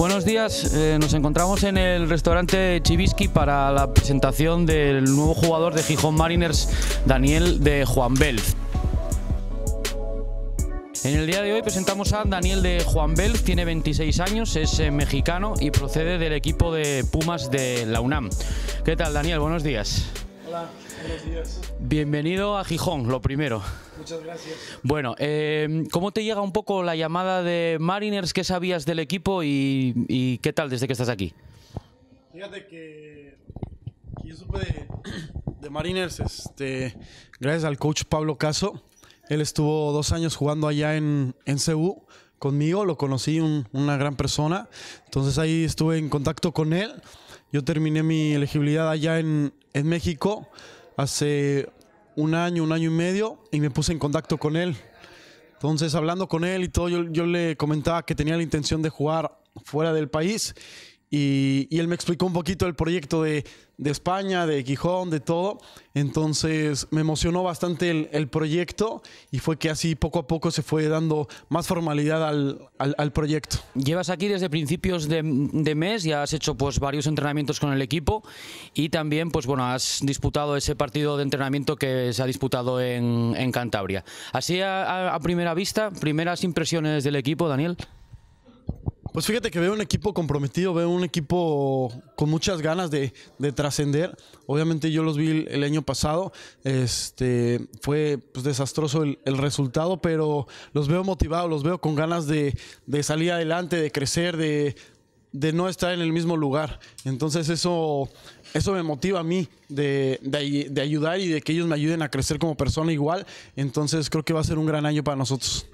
Buenos días, eh, nos encontramos en el restaurante Chivisky para la presentación del nuevo jugador de Gijón Mariners, Daniel de Juan bell En el día de hoy presentamos a Daniel de Juan bell tiene 26 años, es eh, mexicano y procede del equipo de Pumas de la UNAM. ¿Qué tal, Daniel? Buenos días. Hola. Bienvenido a Gijón, lo primero. Muchas gracias. Bueno, em, ¿cómo te llega un poco la llamada de Mariners? ¿Qué sabías del equipo y, qué tal desde que estás aquí? Fíjate que yo supe de, Mariners este, gracias al coach Pablo Caso. Él estuvo dos años jugando allá en, en conmigo, lo conocí, una gran persona. Entonces ahí estuve en contacto con él. Yo terminé mi elegibilidad allá en, en México hace un año, un año y medio, y me puse en contacto con él. Entonces, hablando con él y todo, yo, le comentaba que tenía la intención de jugar fuera del país y, él me explicó un poquito el proyecto de, España, de quijón de todo. Entonces me emocionó bastante el, proyecto y fue que así poco a poco se fue dando más formalidad al, proyecto. Llevas aquí desde principios de, mes, ya has hecho pues varios entrenamientos con el equipo y también pues bueno, has disputado ese partido de entrenamiento que se ha disputado en, Cantabria. Así a primera vista, primeras impresiones del equipo, Daniel. Pues fíjate que veo un equipo comprometido, veo un equipo con muchas ganas de, trascender. Obviamente yo los vi el, año pasado, este, fue pues, desastroso el, resultado, pero los veo motivados, los veo con ganas de, salir adelante, de crecer, de, no estar en el mismo lugar. Entonces eso, eso me motiva a mí de, de ayudar y de que ellos me ayuden a crecer como persona igual. Entonces creo que va a ser un gran año para nosotros.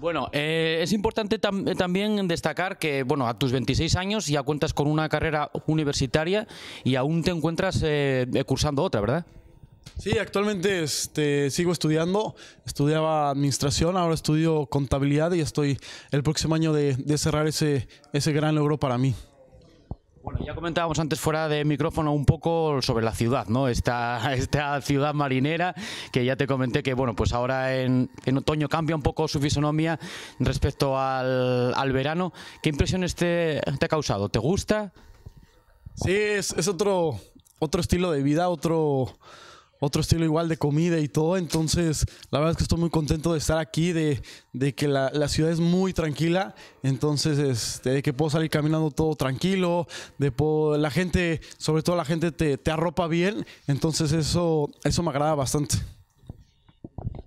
Bueno, eh, es importante eh, también destacar que, bueno, a tus 26 años ya cuentas con una carrera universitaria y aún te encuentras eh, cursando otra, ¿verdad? Sí, actualmente este, sigo estudiando. Estudiaba administración, ahora estudio contabilidad y estoy el próximo año de, cerrar ese, ese gran logro para mí ya comentábamos antes fuera de micrófono un poco sobre la ciudad, ¿no? Esta, esta ciudad marinera, que ya te comenté que, bueno, pues ahora en, otoño cambia un poco su fisonomía respecto al, verano. ¿Qué impresiones te, te, ha causado? ¿Te gusta? Sí, es, otro, otro estilo de vida, otro otro estilo igual de comida y todo. Entonces, la verdad es que estoy muy contento de estar aquí, de, que la, ciudad es muy tranquila. Entonces, este, de que puedo salir caminando todo tranquilo, de la gente, sobre todo la gente te, arropa bien. Entonces, eso, eso me agrada bastante.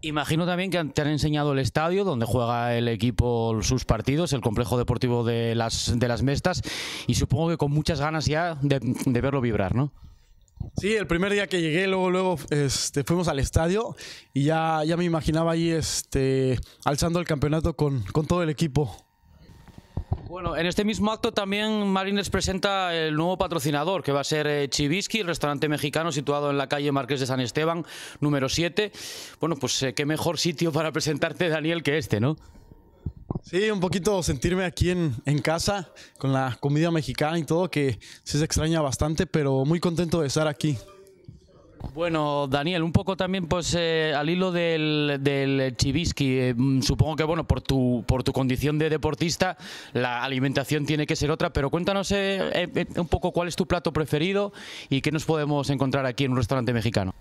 Imagino también que te han enseñado el estadio donde juega el equipo sus partidos, el complejo deportivo de las, de las Mestas, y supongo que con muchas ganas ya de verlo vibrar, ¿no? Sí, el primer día que llegué, luego, luego este, fuimos al estadio y ya, ya me imaginaba ahí este, alzando el campeonato con, todo el equipo. Bueno, en este mismo acto también Marines presenta el nuevo patrocinador, que va a ser eh, Chivisky, el restaurante mexicano situado en la calle Marqués de San Esteban, número 7. Bueno, pues eh, qué mejor sitio para presentarte, Daniel, que este, ¿no? Sí, un poquito sentirme aquí en, en, casa con la comida mexicana y todo, que sí se extraña bastante, pero muy contento de estar aquí. Bueno, Daniel, un poco también pues eh, al hilo del, del eh, mm, supongo que bueno, por tu, por tu condición de deportista, la alimentación tiene que ser otra, pero cuéntanos eh, un poco cuál es tu plato preferido y qué nos podemos encontrar aquí en un restaurante mexicano.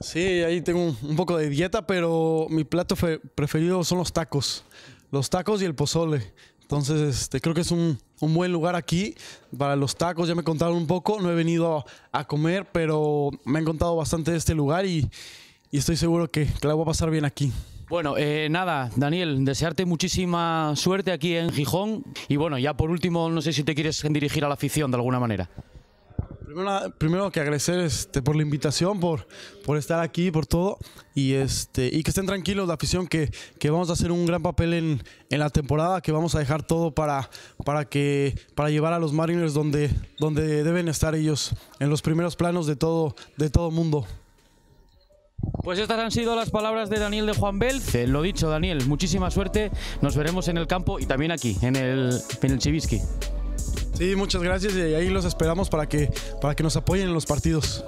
Sí, ahí tengo un poco de dieta, pero mi plato preferido son los tacos los tacos y el pozole. Entonces, este, creo que es un, buen lugar aquí para los tacos. Ya me contaron un poco, no he venido a, comer, pero me han contado bastante de este lugar y, estoy seguro que, que, la voy a pasar bien aquí. Bueno, eh, nada, Daniel, desearte muchísima suerte aquí en Gijón. Y bueno, ya por último, no sé si te quieres dirigir a la afición de alguna manera. Primero, primero, que agradecer este, por la invitación, por, por estar aquí, por todo. Y, este, y que estén tranquilos, la afición, que, que vamos a hacer un gran papel en, en, la temporada, que vamos a dejar todo para, para, que, para llevar a los Mariners donde, donde deben estar ellos, en los primeros planos de todo, de todo mundo. Pues estas han sido las palabras de Daniel de Juan Bel. Lo dicho, Daniel, muchísima suerte. Nos veremos en el campo y también aquí, en el, en el Sí, muchas gracias y ahí los esperamos para que, para que nos apoyen en los partidos.